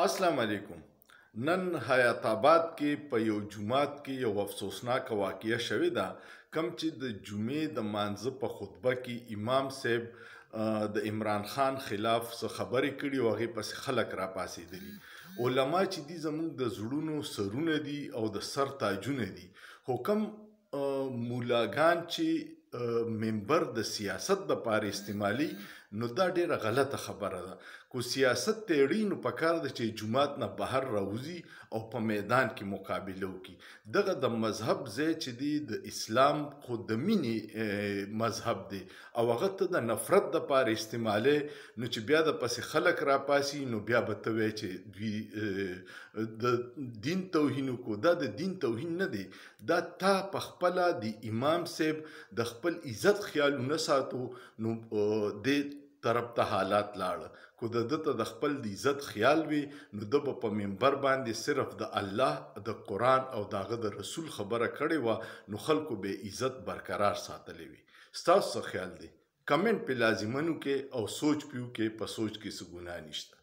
السلام علیکم نن حیات آباد کې په یو جمعات کې یو افسوسناک واقعیا شوې ده کم چې د جمعې د مانځ په خطبه کې امام صاحب د عمران خان خلاف څه خبرې کړي او هغه پس خلک را پاسېدلی علما چې دي زموږ د زړونو سرونه دي او د سر تاجونه دي حکم مولاګان چې ممبر د سیاست د پاره استعمالي نو دا ډیره غلطه خبره ده کو سیاست تیړي نو پکار د چې جماعت نه بهر راوځي او په میدان کې مقابله وکړي دغه د مذهب ځای چې دی د اسلام خودمینی مذهب دی او هغه ته د نفرت د پاره استعماله نو چې بیا د پس خلک را پاسي نو بیا به ته وای چې دوی د دین توهین کو دا د دین توهین نه دی دا تا په خپل د امام صاحب د خپل عزت خیالونه ساتو نو د طرف ته حالات لاړ کو د دته د خپل د عزت خیال وي نو د په منبر باندې صرف د الله د قران او داغه د رسول خبره کړي و نو خلکو به عزت برقرار ساتلې وي ستاسو خیال دی کمنټ په لازمانو کې او سوچ پیو کې په سوچ کې سګونه نشته